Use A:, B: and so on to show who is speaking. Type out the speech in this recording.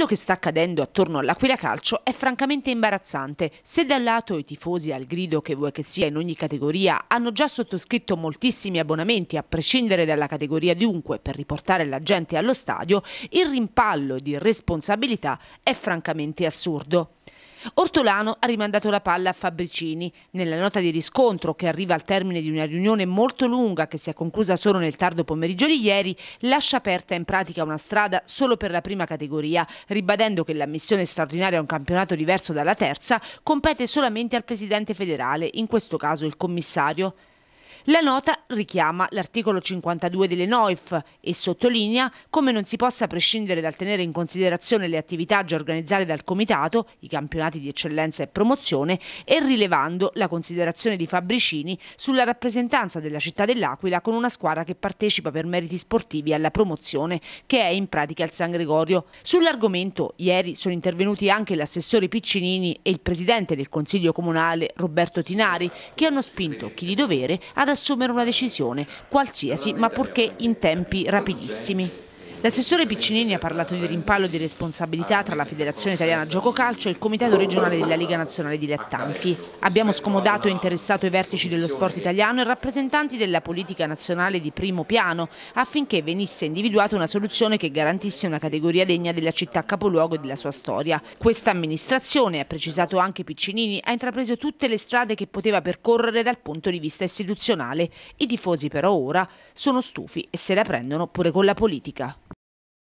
A: Quello che sta accadendo attorno all'Aquila Calcio è francamente imbarazzante. Se da un lato i tifosi al grido che vuoi che sia in ogni categoria hanno già sottoscritto moltissimi abbonamenti a prescindere dalla categoria dunque per riportare la gente allo stadio, il rimpallo di responsabilità è francamente assurdo. Ortolano ha rimandato la palla a Fabricini. Nella nota di riscontro, che arriva al termine di una riunione molto lunga che si è conclusa solo nel tardo pomeriggio di ieri, lascia aperta in pratica una strada solo per la prima categoria, ribadendo che l'ammissione straordinaria a un campionato diverso dalla terza compete solamente al presidente federale, in questo caso il commissario. La nota richiama l'articolo 52 delle NOIF e sottolinea come non si possa prescindere dal tenere in considerazione le attività già organizzate dal Comitato, i campionati di eccellenza e promozione, e rilevando la considerazione di Fabricini sulla rappresentanza della città dell'Aquila con una squadra che partecipa per meriti sportivi alla promozione, che è in pratica il San Gregorio. Sull'argomento ieri sono intervenuti anche l'assessore Piccinini e il presidente del Consiglio Comunale Roberto Tinari, che hanno spinto chi di dovere a ad assumere una decisione, qualsiasi, ma purché in tempi rapidissimi. L'assessore Piccinini ha parlato di rimpallo di responsabilità tra la Federazione Italiana Gioco Calcio e il Comitato Regionale della Liga Nazionale Dilettanti. Abbiamo scomodato e interessato i vertici dello sport italiano e rappresentanti della politica nazionale di primo piano affinché venisse individuata una soluzione che garantisse una categoria degna della città capoluogo e della sua storia. Questa amministrazione, ha precisato anche Piccinini, ha intrapreso tutte le strade che poteva percorrere dal punto di vista istituzionale. I tifosi però ora sono stufi e se la prendono pure con la politica.